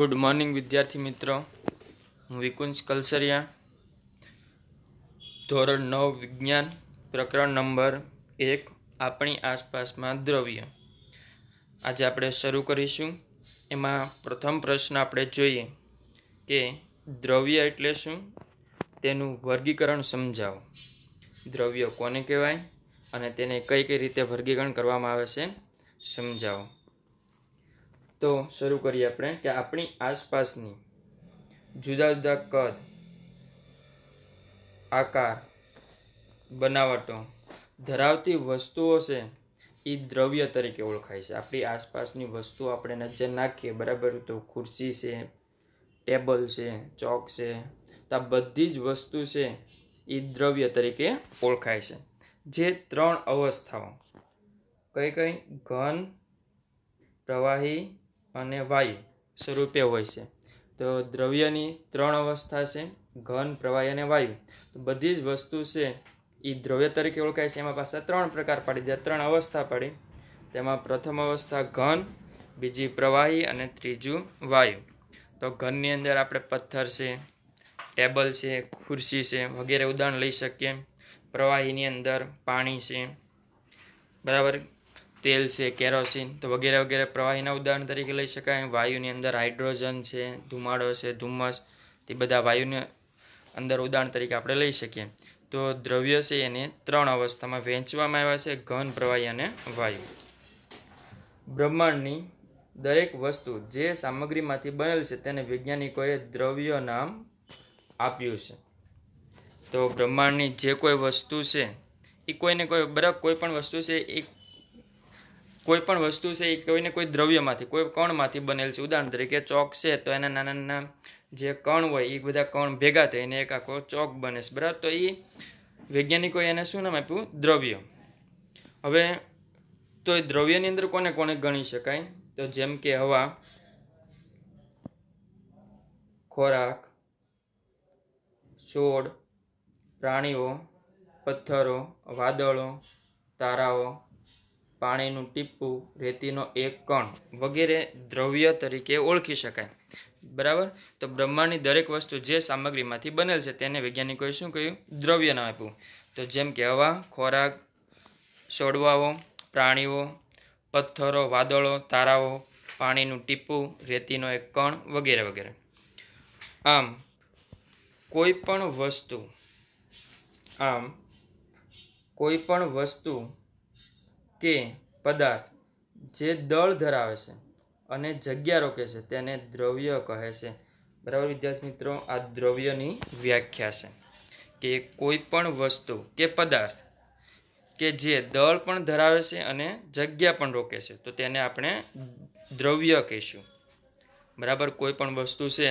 good morning વિદ્યાર્થી મિત્રો હું વિકુંજ કલસરિયા ધોરણ નવ વિજ્ઞાન પ્રકરણ નંબર એક આપણી આસપાસમાં દ્રવ્ય આજે આપણે શરૂ કરીશું એમાં પ્રથમ પ્રશ્ન આપણે જોઈએ કે દ્રવ્ય એટલે શું તેનું વર્ગીકરણ સમજાવો દ્રવ્ય કોને કહેવાય અને તેને કઈ કઈ રીતે વર્ગીકરણ કરવામાં આવે છે સમજાવો તો શરૂ કરીએ આપણે કે આપણી આસપાસની જુદા જુદા કદ આકાર બનાવટો ધરાવતી વસ્તુઓ છે એ દ્રવ્ય તરીકે ઓળખાય છે આપણી આસપાસની વસ્તુ આપણે નજર નાખીએ બરાબર તો ખુરશી છે ટેબલ છે ચોક છે તો આ બધી જ વસ્તુ છે એ દ્રવ્ય તરીકે ઓળખાય છે જે ત્રણ અવસ્થાઓ કઈ કઈ ઘન પ્રવાહી અને વાયુ સ્વરૂપે હોય છે તો દ્રવ્યની ત્રણ અવસ્થા છે ઘન પ્રવાહી અને વાયુ તો બધી જ વસ્તુ છે એ દ્રવ્ય તરીકે ઓળખાય છે એમાં પાસે ત્રણ પ્રકાર પાડી દીધા ત્રણ અવસ્થા પાડી તેમાં પ્રથમ અવસ્થા ઘન બીજી પ્રવાહી અને ત્રીજું વાયુ તો ઘનની અંદર આપણે પથ્થર છે ટેબલ છે ખુરશી છે વગેરે ઉદાહરણ લઈ શકીએ પ્રવાહીની અંદર પાણી છે બરાબર તેલ છે કેરોસીન તો વગેરે વગેરે પ્રવાહીના ઉદાહરણ તરીકે લઈ શકાય વાયુની અંદર હાઇડ્રોજન છે ધુમાડો છે ધુમ્મસ તે બધા વાયુને અંદર ઉદાહરણ તરીકે આપણે લઈ શકીએ તો દ્રવ્ય છે એને ત્રણ અવસ્થામાં વહેંચવામાં આવ્યા છે ઘન પ્રવાહી અને વાયુ બ્રહ્માંડની દરેક વસ્તુ જે સામગ્રીમાંથી બનેલ છે તેને વૈજ્ઞાનિકોએ દ્રવ્ય નામ આપ્યું છે તો બ્રહ્માંડની જે કોઈ વસ્તુ છે એ કોઈને કોઈ બરાબર કોઈ પણ વસ્તુ છે એ કોઈ પણ વસ્તુ છે એ કોઈને કોઈ દ્રવ્યમાંથી કોઈ કણમાંથી બનેલ છે ઉદાહરણ તરીકે ચોક છે તો એના નાના નાના જે કણ હોય એ બધા કણ ભેગા થઈને એક આખો ચોક બને છે બરાબર તો એ વૈજ્ઞાનિકોએ એને શું નામ આપ્યું દ્રવ્ય હવે તો એ દ્રવ્યની અંદર કોને કોને ગણી શકાય તો જેમ કે હવા ખોરાક છોડ પ્રાણીઓ પથ્થરો વાદળો તારાઓ પાણીનું ટીપું રેતીનો એક કણ વગેરે દ્રવ્ય તરીકે ઓળખી શકાય બરાબર તો બ્રહ્માંડની દરેક વસ્તુ જે સામગ્રીમાંથી બનેલ છે તેને વૈજ્ઞાનિકોએ શું કહ્યું દ્રવ્ય નામ આપ્યું તો જેમ કે હવા ખોરાક છોડવાઓ પ્રાણીઓ પથ્થરો વાદળો તારાઓ પાણીનું ટીપું રેતીનો એક કણ વગેરે વગેરે આમ કોઈ પણ વસ્તુ આમ કોઈ પણ વસ્તુ કે પદાર્થ જે દળ ધરાવે છે અને જગ્યા રોકે છે તેને દ્રવ્ય કહે છે બરાબર વિદ્યાર્થી મિત્રો આ દ્રવ્યની વ્યાખ્યા છે કે કોઈ પણ વસ્તુ કે પદાર્થ કે જે દળ પણ ધરાવે છે અને જગ્યા પણ રોકે છે તો તેને આપણે દ્રવ્ય કહીશું બરાબર કોઈ પણ વસ્તુ છે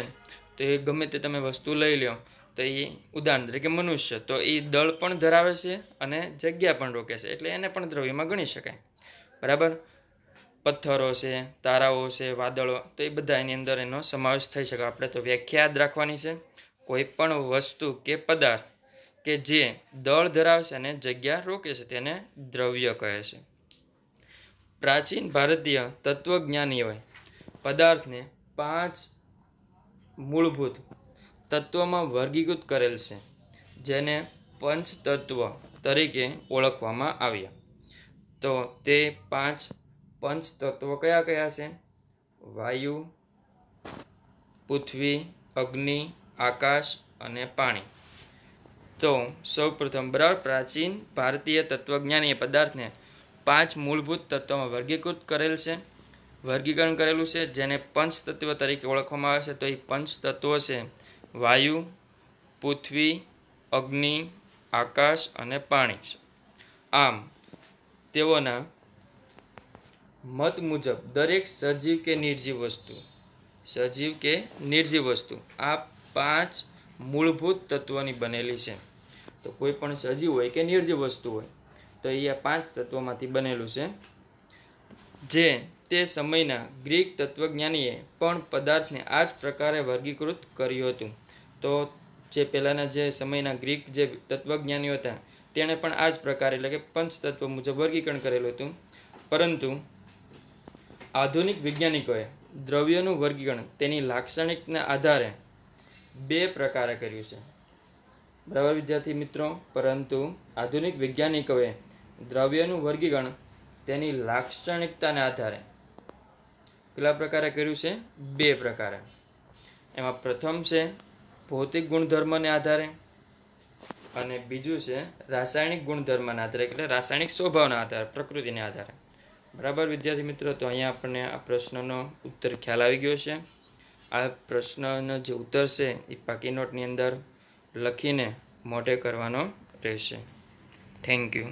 તો એ ગમે તે તમે વસ્તુ લઈ લો તો એ ઉદાહરણ તરીકે મનુષ્ય તો એ દળ પણ ધરાવે છે અને જગ્યા પણ રોકે છે એટલે એને પણ દ્રવ્યમાં ગણી શકાય બરાબર પથ્થરો છે તારાઓ છે વાદળો તો એ બધા એની અંદર એનો સમાવેશ થઈ શકે આપણે તો વ્યાખ્યા યાદ રાખવાની છે કોઈ પણ વસ્તુ કે પદાર્થ કે જે દળ ધરાવે છે અને જગ્યા રોકે છે તેને દ્રવ્ય કહે છે પ્રાચીન ભારતીય તત્વજ્ઞાનીઓએ પદાર્થને પાંચ મૂળભૂત તત્વમાં વર્ગીકૃત કરેલ છે જેને પંચ તત્વ તરીકે ઓળખવામાં આવ્યા તો તે પાંચ પંચ તત્વો કયા કયા છે વાયુ પૃથ્વી અગ્નિ આકાશ અને પાણી તો સૌપ્રથમ બરાબર પ્રાચીન ભારતીય તત્વજ્ઞાનીય પદાર્થને પાંચ મૂળભૂત તત્વોમાં વર્ગીકૃત કરેલ છે વર્ગીકરણ કરેલું છે જેને પંચ તત્વ તરીકે ઓળખવામાં આવે છે તો એ પંચ તત્વો છે વાયુ પૃથ્વી અગ્નિ આકાશ અને પાણી આમ તેઓના મત મુજબ દરેક સજીવ કે નિર્જીવ વસ્તુ સજીવ કે નિર્જીવ વસ્તુ આ પાંચ મૂળભૂત તત્વોની બનેલી છે તો કોઈ પણ સજીવ હોય કે નિર્જીવ વસ્તુ હોય તો એ આ પાંચ તત્વોમાંથી બનેલું છે જે તે સમયના ગ્રીક તત્વજ્ઞાનીએ પણ પદાર્થને આ જ પ્રકારે વર્ગીકૃત કર્યું હતું તો જે પહેલાંના જે સમયના ગ્રીક જે તત્વજ્ઞાનીઓ હતા તેણે પણ આ જ પ્રકાર એટલે કે પંચતત્વ મુજબ વર્ગીકરણ કરેલું હતું પરંતુ આધુનિક વૈજ્ઞાનિકોએ દ્રવ્યનું વર્ગીકરણ તેની લાક્ષણિકના આધારે બે પ્રકારે કર્યું છે બરાબર વિદ્યાર્થી મિત્રો પરંતુ આધુનિક વૈજ્ઞાનિકોએ દ્રવ્યનું વર્ગીકરણ તેની લાક્ષણિકતાને આધારે કેટલા પ્રકારે કર્યું છે બે પ્રકારે એમાં પ્રથમ છે ભૌતિક ગુણધર્મને આધારે અને બીજું છે રાસાયણિક ગુણધર્મના આધારે એટલે રાસાયણિક સ્વભાવના આધારે પ્રકૃતિને આધારે બરાબર વિદ્યાર્થી મિત્રો તો અહીંયા આપણને આ પ્રશ્નનો ઉત્તર ખ્યાલ આવી ગયો છે આ પ્રશ્નનો જે ઉત્તર છે એ પાકી નોટની અંદર લખીને મોઢે કરવાનો રહેશે થેન્ક યુ